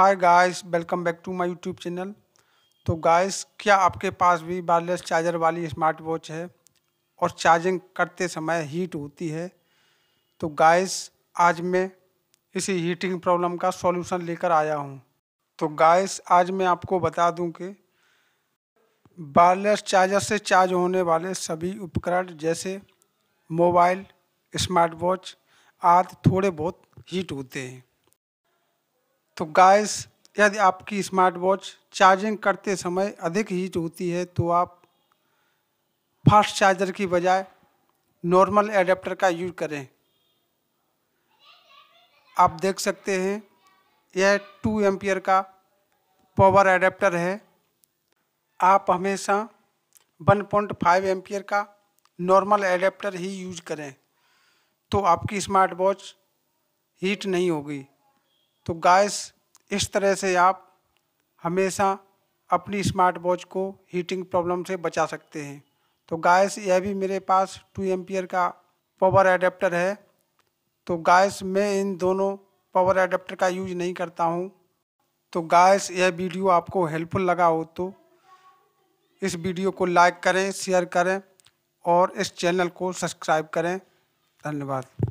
hi guys welcome back to my YouTube channel तो guys क्या आपके पास भी वायरलेस चार्जर वाली स्मार्ट वॉच है और चार्जिंग करते समय हीट होती है तो गाइस आज मैं इसी हीटिंग प्रॉब्लम का सॉल्यूशन लेकर आया हूँ तो गाइस आज मैं आपको बता दूँ कि वायरलेस चार्जर से चार्ज होने वाले सभी उपकरण जैसे मोबाइल स्मार्ट वॉच आदि थोड़े बहुत हीट होते हैं तो गाइस यदि आपकी स्मार्ट वॉच चार्जिंग करते समय अधिक हीट होती है तो आप फास्ट चार्जर की बजाय नॉर्मल एडेप्टर का यूज करें आप देख सकते हैं यह टू एम्पियर का पावर एडेप्टर है आप हमेशा 1.5 पॉइंट एम्पियर का नॉर्मल एडेप्टर ही यूज करें तो आपकी स्मार्ट वॉच हीट नहीं होगी तो गैस इस तरह से आप हमेशा अपनी स्मार्ट वॉच को हीटिंग प्रॉब्लम से बचा सकते हैं तो गैस यह भी मेरे पास टू एम्पियर का पावर एडेप्टर है तो गैस मैं इन दोनों पावर एडेप्टर का यूज नहीं करता हूँ तो गैस यह वीडियो आपको हेल्पफुल लगा हो तो इस वीडियो को लाइक करें शेयर करें और इस चैनल को सब्सक्राइब करें धन्यवाद